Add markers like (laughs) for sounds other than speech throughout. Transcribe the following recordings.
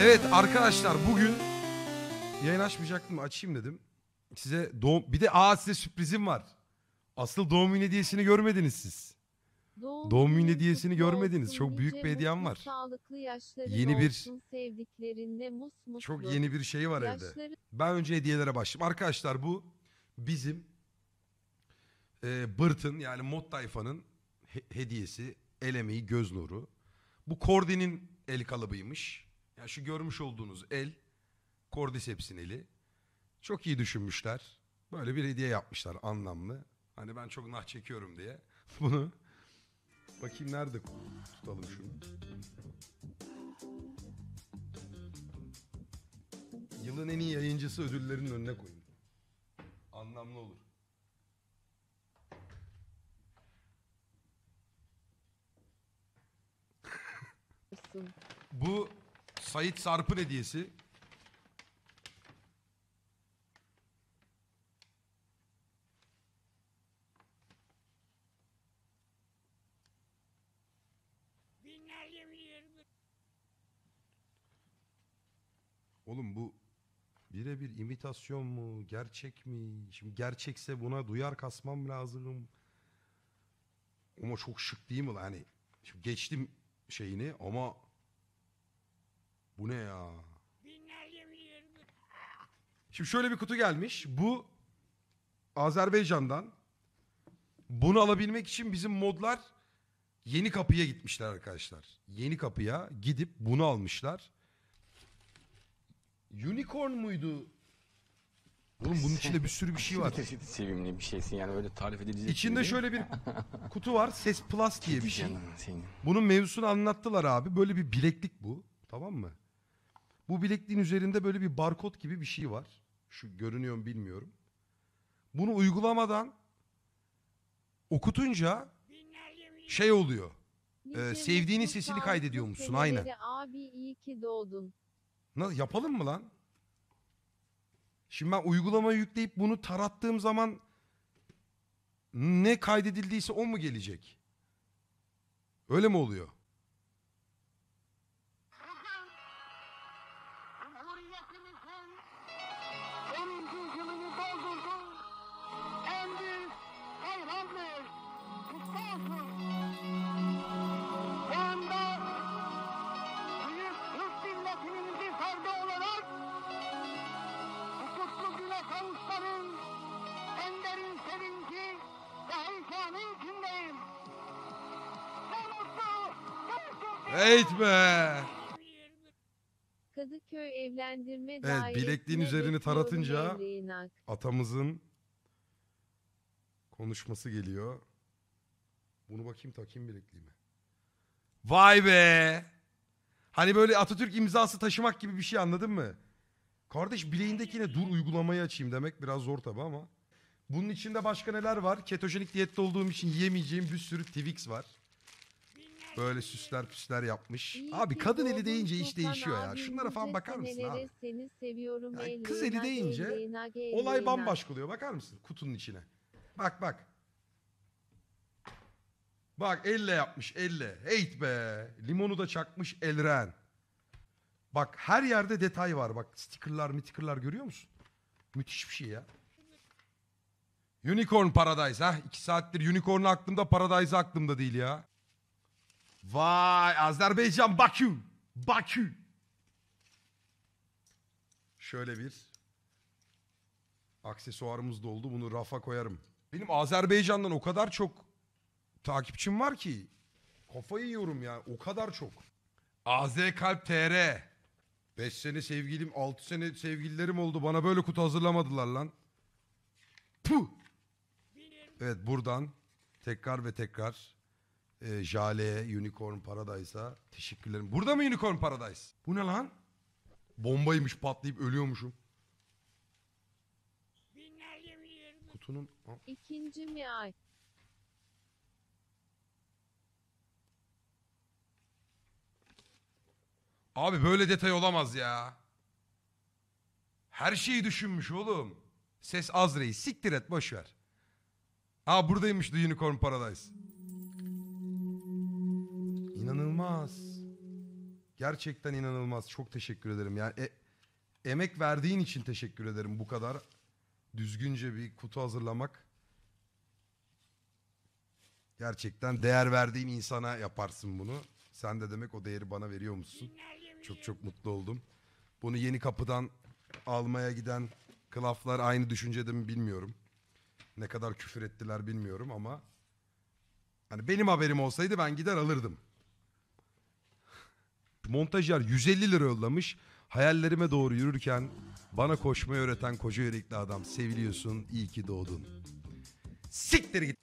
Evet arkadaşlar bugün yayın açmayacaktım açayım dedim. Size doğum bir de aa size sürprizim var. Asıl doğum günü hediyesini görmediniz siz. Doğum, günü hediyesini görmediniz. Çok büyük bir hediyem var. Sağlıklı Yeni bir- olsun, Çok yeni bir şey var evde. Ben önce hediyelere başladım Arkadaşlar bu bizim e, Bırt'ın yani Mod Tayfa'nın he- hediyesi. El emeği, göz nuru. Bu Kordi'nin el kalıbıymış. Ya şu görmüş olduğunuz el, Cordyceps'in eli. Çok iyi düşünmüşler. Böyle bir hediye yapmışlar anlamlı. Hani ben çok nah çekiyorum diye. (laughs) Bunu bakayım nerede tutalım şunu. Yılın en iyi yayıncısı ödüllerinin önüne koyun. Anlamlı olur. Bu Sait Sarp'ın hediyesi. Oğlum bu birebir imitasyon mu? Gerçek mi? Şimdi gerçekse buna duyar kasmam lazım. Ama çok şık değil mi? Hani şimdi geçtim şeyini ama bu ne ya? Binlerce milyon. Şimdi şöyle bir kutu gelmiş. Bu Azerbaycan'dan. Bunu alabilmek için bizim modlar Yeni Kapı'ya gitmişler arkadaşlar. Yeni Kapı'ya gidip bunu almışlar. Unicorn muydu? Oğlum bunun içinde bir sürü bir şey var. Sevimli bir şeysin yani öyle tarif edilecek. İçinde şey şöyle bir (laughs) kutu var. Ses Plus diye bir şey. Bunun mevzusunu anlattılar abi. Böyle bir bileklik bu. Tamam mı? Bu bilekliğin üzerinde böyle bir barkod gibi bir şey var. Şu görünüyor mu bilmiyorum. Bunu uygulamadan okutunca şey oluyor. E, sevdiğini sesini kaydediyormuşsun aynen. Abi iyi ki doğdun. Nasıl yapalım mı lan? Şimdi ben uygulama yükleyip bunu tarattığım zaman ne kaydedildiyse o mu gelecek? Öyle mi oluyor? Eğitme. Kadıköy evlendirme Evet bilekliğin üzerini taratınca atamızın konuşması geliyor. Bunu bakayım takayım bilekliğime. Vay be. Hani böyle Atatürk imzası taşımak gibi bir şey anladın mı? Kardeş bileğindekine dur uygulamayı açayım demek biraz zor tabi ama. Bunun içinde başka neler var? Ketojenik diyette olduğum için yiyemeyeceğim bir sürü Twix var. Böyle süsler püsler yapmış. İyi abi kadın eli deyince iş değişiyor ya. Şunlara falan bakar mısın abi? Seni seviyorum yani kız eli deyince olay bambaşka oluyor. Bakar mısın kutunun içine? Bak bak. Bak elle yapmış elle. Heyt be. Limonu da çakmış elren. Bak her yerde detay var. Bak stickerlar mitikırlar görüyor musun? Müthiş bir şey ya. Unicorn Paradise ha. iki saattir Unicorn aklımda Paradise aklımda değil ya. Vay Azerbaycan Bakü. Bakü. Şöyle bir aksesuarımız doldu. Bunu rafa koyarım. Benim Azerbaycan'dan o kadar çok takipçim var ki kafayı yiyorum ya. O kadar çok. AZ Kalp TR. 5 sene sevgilim, 6 sene sevgililerim oldu. Bana böyle kutu hazırlamadılar lan. Puh. Evet buradan tekrar ve tekrar e, Jale, Unicorn Paradise'a teşekkürlerim. Burada mı Unicorn Paradise? Bu ne lan? Bombaymış patlayıp ölüyormuşum. Kutunun... İkinci mi ay? Abi böyle detay olamaz ya. Her şeyi düşünmüş oğlum. Ses az reis. Siktir et boş ver. Aa buradaymış The Unicorn Paradise. İnanılmaz. Gerçekten inanılmaz. Çok teşekkür ederim. Yani e, emek verdiğin için teşekkür ederim bu kadar düzgünce bir kutu hazırlamak. Gerçekten değer verdiğin insana yaparsın bunu. Sen de demek o değeri bana veriyor musun? Çok çok mutlu oldum. Bunu yeni kapıdan almaya giden kılaflar aynı düşüncede mi bilmiyorum. Ne kadar küfür ettiler bilmiyorum ama hani benim haberim olsaydı ben gider alırdım. Montajyer 150 lira yollamış. Hayallerime doğru yürürken bana koşmayı öğreten koca yürekli adam. Seviliyorsun iyi ki doğdun. Siktir git.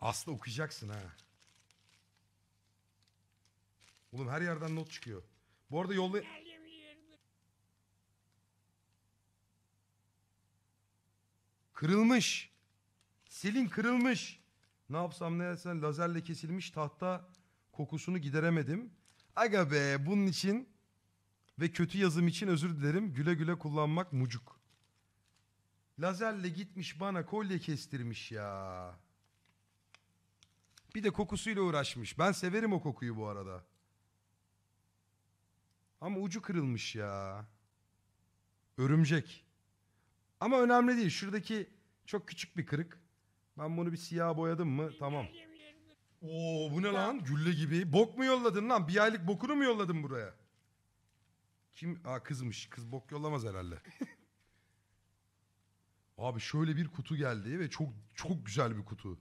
Aslı okuyacaksın ha. Oğlum her yerden not çıkıyor. Bu arada yolla... Kırılmış. Silin kırılmış. Ne yapsam ne yapsam lazerle kesilmiş tahta kokusunu gideremedim. Aga be bunun için ve kötü yazım için özür dilerim. Güle güle kullanmak mucuk. Lazerle gitmiş bana kolye kestirmiş ya. Bir de kokusuyla uğraşmış. Ben severim o kokuyu bu arada. Ama ucu kırılmış ya. Örümcek. Ama önemli değil. Şuradaki çok küçük bir kırık. Ben bunu bir siyah boyadım mı? Tamam. Oo bu ne lan? Gülle gibi. Bok mu yolladın lan? Bir aylık bokunu mu yolladın buraya? Kim? Aa kızmış. Kız bok yollamaz herhalde. (laughs) Abi şöyle bir kutu geldi ve çok çok güzel bir kutu.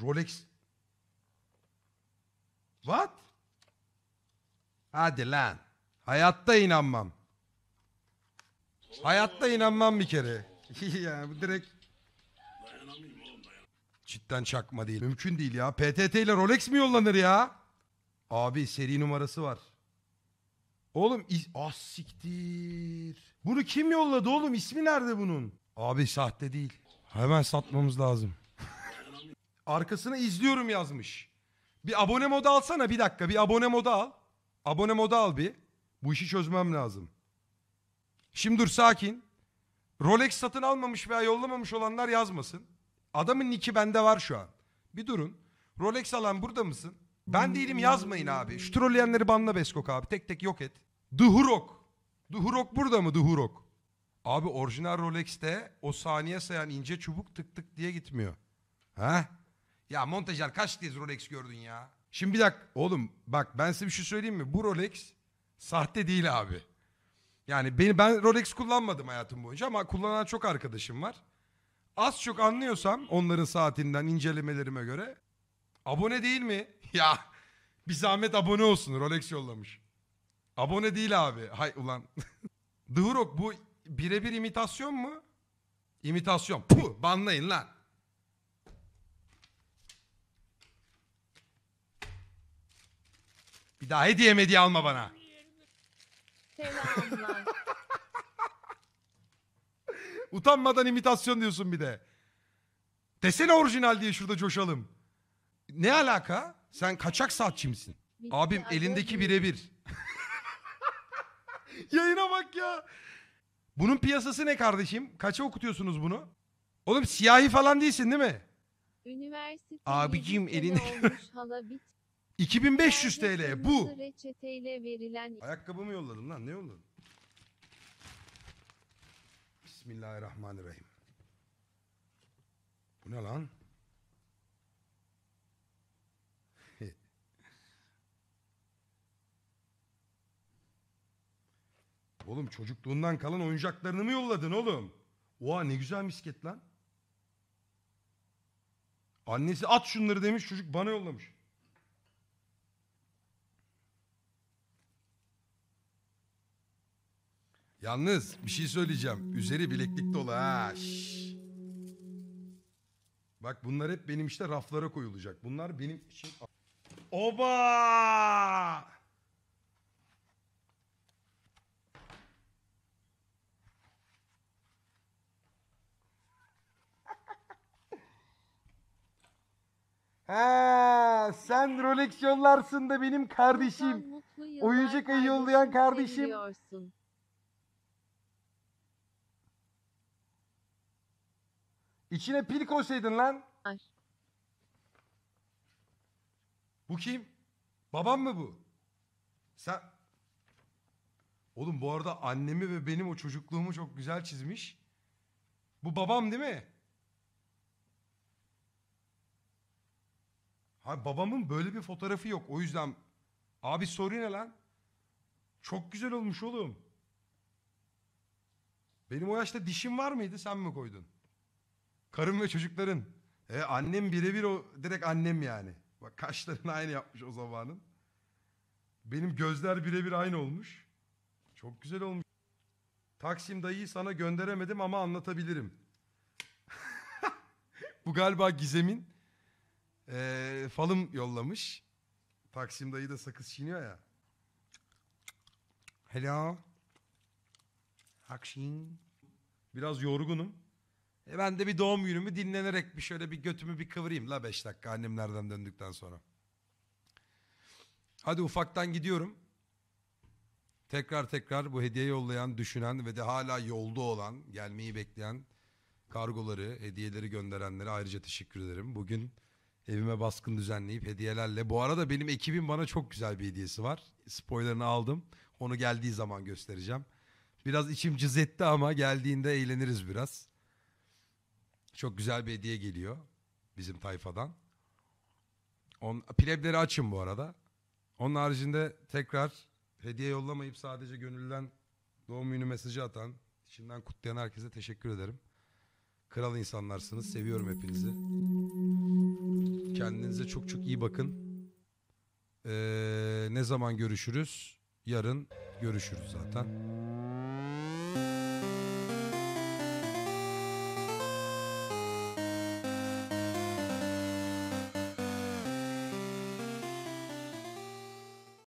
Rolex. What? Hadi lan. Hayatta inanmam. Hayatta inanmam bir kere. (laughs) Yani bu direkt Cidden çakma değil. Mümkün değil ya. PTT ile Rolex mi yollanır ya? Abi seri numarası var. Oğlum is- ah siktir. Bunu kim yolladı oğlum? İsmi nerede bunun? Abi sahte değil. Hemen satmamız lazım. Arkasına izliyorum yazmış. Bir abone modu alsana bir dakika. Bir abone modu al. Abone modu al bir. Bu işi çözmem lazım. Şimdi dur sakin. Rolex satın almamış veya yollamamış olanlar yazmasın. Adamın niki bende var şu an. Bir durun. Rolex alan burada mısın? Ben değilim yazmayın abi. Şu trolleyenleri banla Beskok abi. Tek tek yok et. Duhurok. Duhurok burada mı Duhurok? Abi orijinal Rolex'te o saniye sayan ince çubuk tık tık diye gitmiyor. Ha? Ya montajlar kaç kez Rolex gördün ya? Şimdi bir dakika oğlum bak ben size bir şey söyleyeyim mi? Bu Rolex sahte değil abi. Yani beni ben Rolex kullanmadım hayatım boyunca ama kullanan çok arkadaşım var az çok anlıyorsam onların saatinden incelemelerime göre abone değil mi? (laughs) Ya bir zahmet abone olsun Rolex yollamış. Abone değil abi. Hay ulan. Dıhurok (laughs) bu birebir imitasyon mu? İmitasyon. Puh banlayın lan. Bir daha hediye medya alma bana. Selam. Utanmadan imitasyon diyorsun bir de. Desene orijinal diye şurada coşalım. Ne alaka? Sen kaçak saatçi misin? Abim elindeki birebir. (laughs) Yayına bak ya. Bunun piyasası ne kardeşim? Kaça okutuyorsunuz bunu? Oğlum siyahi falan değilsin değil mi? Üniversite Abicim elinde 2500 (laughs) TL bu. Reçeteyle verilen... Ayakkabımı yolladın lan ne yolladım Bismillahirrahmanirrahim. Bu ne lan? (laughs) oğlum çocukluğundan kalan oyuncaklarını mı yolladın oğlum? Oha ne güzel misket lan. Annesi at şunları demiş çocuk bana yollamış. Yalnız bir şey söyleyeceğim. Üzeri bileklik dolu ha. Şş. Bak bunlar hep benim işte raflara koyulacak. Bunlar benim için... Oba! (laughs) Ha, sen Rolex yollarsın da benim kardeşim. Oyuncak ayı yollayan kardeşim. İçine pil koysaydın lan. Ay. Bu kim? Babam mı bu? Sen... Oğlum bu arada annemi ve benim o çocukluğumu çok güzel çizmiş. Bu babam değil mi? Ha babamın böyle bir fotoğrafı yok. O yüzden abi soru ne lan? Çok güzel olmuş oğlum. Benim o yaşta dişim var mıydı sen mi koydun? Karım ve çocukların. E, annem birebir o direkt annem yani. Bak kaşlarını aynı yapmış o zamanın. Benim gözler birebir aynı olmuş. Çok güzel olmuş. Taksim dayıyı sana gönderemedim ama anlatabilirim. (laughs) Bu galiba Gizem'in e, falım yollamış. Taksim dayı da sakız çiğniyor ya. Hello. Akşin. Biraz yorgunum. E ben de bir doğum günümü dinlenerek bir şöyle bir götümü bir kıvırayım la 5 dakika annemlerden döndükten sonra. Hadi ufaktan gidiyorum. Tekrar tekrar bu hediye yollayan, düşünen ve de hala yolda olan, gelmeyi bekleyen kargoları, hediyeleri gönderenlere ayrıca teşekkür ederim. Bugün evime baskın düzenleyip hediyelerle. Bu arada benim ekibim bana çok güzel bir hediyesi var. Spoilerını aldım. Onu geldiği zaman göstereceğim. Biraz içim cız etti ama geldiğinde eğleniriz biraz. Çok güzel bir hediye geliyor bizim tayfadan. On, plebleri açın bu arada. Onun haricinde tekrar hediye yollamayıp sadece gönülden doğum günü mesajı atan, içinden kutlayan herkese teşekkür ederim. Kral insanlarsınız. Seviyorum hepinizi. Kendinize çok çok iyi bakın. Ee, ne zaman görüşürüz? Yarın görüşürüz zaten.